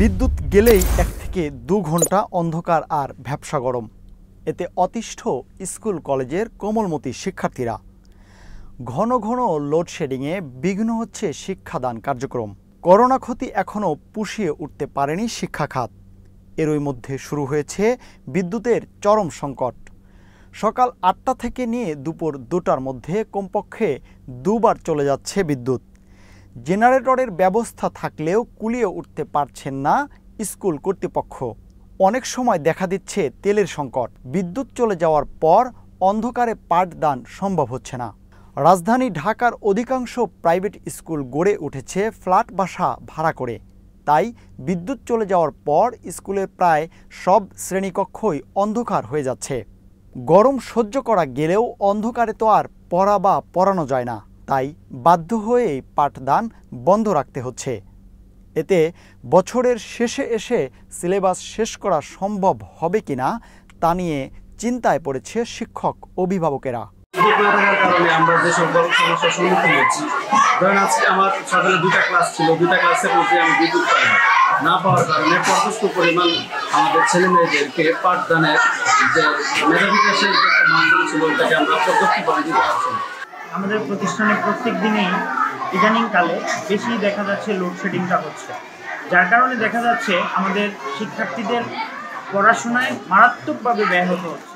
বিদ্যুৎ গেলেই এক থেকে দু ঘন্টা অন্ধকার আর ভ্যাবসা গরম এতে অতিষ্ঠ স্কুল কলেজের কোমলমতি শিক্ষার্থীরা ঘন ঘন লোডশেডিংয়ে বিঘ্ন হচ্ছে শিক্ষাদান কার্যক্রম করোনা ক্ষতি এখনও পুষিয়ে উঠতে পারেনি শিক্ষা খাত এরই মধ্যে শুরু হয়েছে বিদ্যুতের চরম সংকট সকাল আটটা থেকে নিয়ে দুপুর দুটার মধ্যে কমপক্ষে দুবার চলে যাচ্ছে বিদ্যুৎ জেনারেটরের ব্যবস্থা থাকলেও কুলিয়ে উঠতে পারছেন না স্কুল কর্তৃপক্ষ অনেক সময় দেখা দিচ্ছে তেলের সংকট বিদ্যুৎ চলে যাওয়ার পর অন্ধকারে পাঠদান সম্ভব হচ্ছে না রাজধানী ঢাকার অধিকাংশ প্রাইভেট স্কুল গড়ে উঠেছে ফ্ল্যাট বাসা ভাড়া করে তাই বিদ্যুৎ চলে যাওয়ার পর স্কুলের প্রায় সব শ্রেণীকক্ষই অন্ধকার হয়ে যাচ্ছে গরম সহ্য করা গেলেও অন্ধকারে তো আর পড়া বা পড়ানো যায় না তাই বাধ্য হয়ে পাঠদান বন্ধ রাখতে হচ্ছে এতে বছরের শেষে এসে সিলেবাস শেষ করা সম্ভব হবে কিনা তা নিয়ে চিন্তায় পড়েছে শিক্ষক অভিভাবকেরা আমরা আমাদের প্রতিষ্ঠানে প্রত্যেক দিনেই ইদানিংকালে বেশি দেখা যাচ্ছে লোডশেডিংটা হচ্ছে যার কারণে দেখা যাচ্ছে আমাদের শিক্ষার্থীদের পড়াশোনায় মারাত্মকভাবে ব্যাহত হচ্ছে